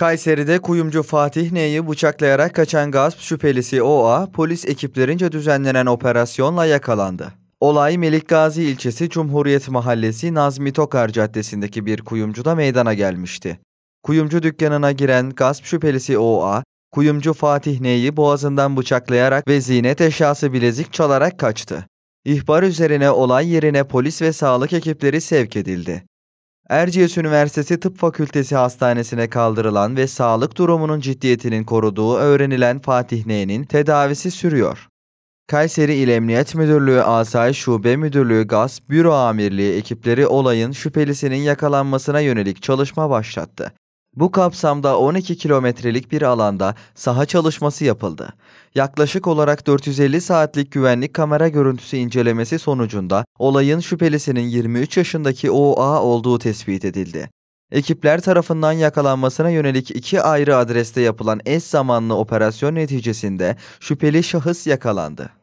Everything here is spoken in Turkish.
Kayseri'de kuyumcu Fatih N'yi bıçaklayarak kaçan gasp şüphelisi O.A. polis ekiplerince düzenlenen operasyonla yakalandı. Olay Melik ilçesi Cumhuriyet Mahallesi Nazmi Tokar Caddesi'ndeki bir kuyumcuda meydana gelmişti. Kuyumcu dükkanına giren gasp şüphelisi O.A. kuyumcu Fatih N'yi boğazından bıçaklayarak ve zinet eşyası bilezik çalarak kaçtı. İhbar üzerine olay yerine polis ve sağlık ekipleri sevk edildi. Erciyes Üniversitesi Tıp Fakültesi Hastanesi'ne kaldırılan ve sağlık durumunun ciddiyetinin koruduğu öğrenilen Fatih N'nin tedavisi sürüyor. Kayseri İl Emniyet Müdürlüğü Asayiş Şube Müdürlüğü Gaz Büro Amirliği ekipleri olayın şüphelisinin yakalanmasına yönelik çalışma başlattı. Bu kapsamda 12 kilometrelik bir alanda saha çalışması yapıldı. Yaklaşık olarak 450 saatlik güvenlik kamera görüntüsü incelemesi sonucunda olayın şüphelisinin 23 yaşındaki OA olduğu tespit edildi. Ekipler tarafından yakalanmasına yönelik iki ayrı adreste yapılan eş zamanlı operasyon neticesinde şüpheli şahıs yakalandı.